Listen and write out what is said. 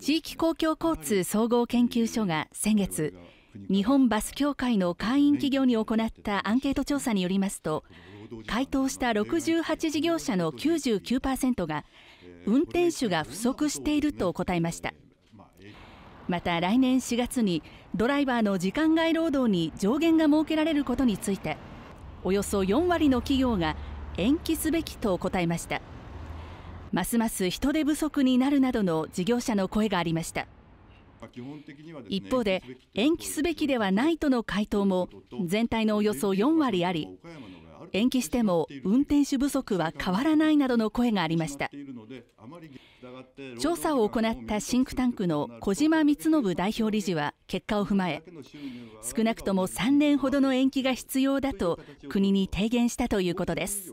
地域公共交通総合研究所が先月日本バス協会の会員企業に行ったアンケート調査によりますと回答した68事業者の99%が運転手が不足していると答えましたまた来年4月にドライバーの時間外労働に上限が設けられることについておよそ4割の企業が延期すべきと答えました。ますます人手不足になるなどの事業者の声がありました一方で延期すべきではないとの回答も全体のおよそ4割あり延期しても運転手不足は変わらないなどの声がありました調査を行ったシンクタンクの小島光信代表理事は結果を踏まえ少なくとも3年ほどの延期が必要だと国に提言したということです